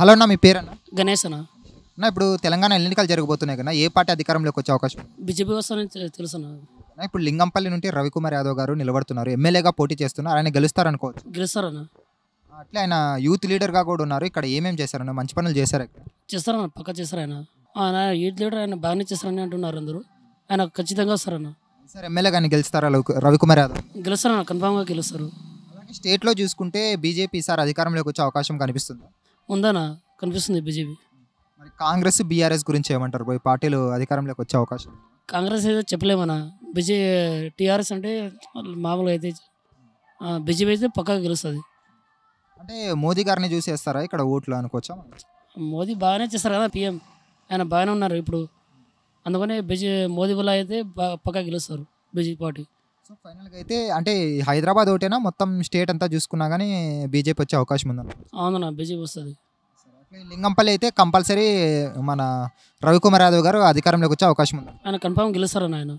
hello అన్న మీ అన్న గణేష్ అన్న అన్న ఇప్పుడు తెలంగాణ ఎన్నికలు జరగబోతున్నాయి కదా ఏ పార్టీ అధికారంలోకి వచ్చే అవకాశం బీజేపీ వస్తుందని తెలుసు అన్న ఇప్పుడు లింగంపల్లి నుండి రవికుమార్ యాదవ్ గారు నిలబడుతున్నారు ఎమ్మెల్యేగా పోటీ చేస్తున్నారు ఆయన గెలుస్తారనుకోవచ్చు గెలుస్తారన్న అట్లే ఆయన యూత్ లీడర్గా కూడా ఉన్నారు ఇక్కడ ఏమేమి చేశారన్న మంచి పనులు చేశారు చేస్తారన్న పక్క చేస్తారు ఆయన ఆయన యూత్ లీడర్ ఆయన బాగానే చేస్తారని అంటున్నారు అందరూ ఆయన ఖచ్చితంగా వస్తారన్న సార్ ఎమ్మెల్యే కానీ గెలుస్తారా రవికుమార్ యాదవ్ గెలుస్తారన్న కన్ఫామ్గా గెలుస్తారు స్టేట్లో చూసుకుంటే బీజేపీ సార్ అధికారంలోకి వచ్చే అవకాశం కనిపిస్తుంది ఉందనా కనిపిస్తుంది బీజేపీ మరి కాంగ్రెస్ బీఆర్ఎస్ గురించి ఏమంటారు పోయి పార్టీలు అధికారంలోకి వచ్చే అవకాశం కాంగ్రెస్ అయితే చెప్పలేమన్నా బీజే టీఆర్ఎస్ అంటే మామూలుగా అయితే బీజేపీ అయితే పక్కగా గెలుస్తుంది అంటే మోదీ గారిని చూసేస్తారా ఇక్కడ ఓట్లు అనుకోవచ్చా మోదీ బాగానే చేస్తారు కదా పిఎం ఆయన బాగానే ఉన్నారు ఇప్పుడు అందుకనే బీజే మోదీ వల్ల అయితే పక్కా గెలుస్తారు బీజేపీ పార్టీ సో ఫైనల్గా అయితే అంటే హైదరాబాద్ ఒకటేనా మొత్తం స్టేట్ అంతా చూసుకున్నా కానీ బీజేపీ వచ్చే అవకాశం ఉందా అవునా బీజేపీ వస్తుంది లింగంపల్లి అయితే కంపల్సరీ మన రవికుమార్ యాదవ్ గారు అధికారంలోకి వచ్చే అవకాశం ఉంది ఆయన కన్ఫామ్ గెలుస్తారని ఆయన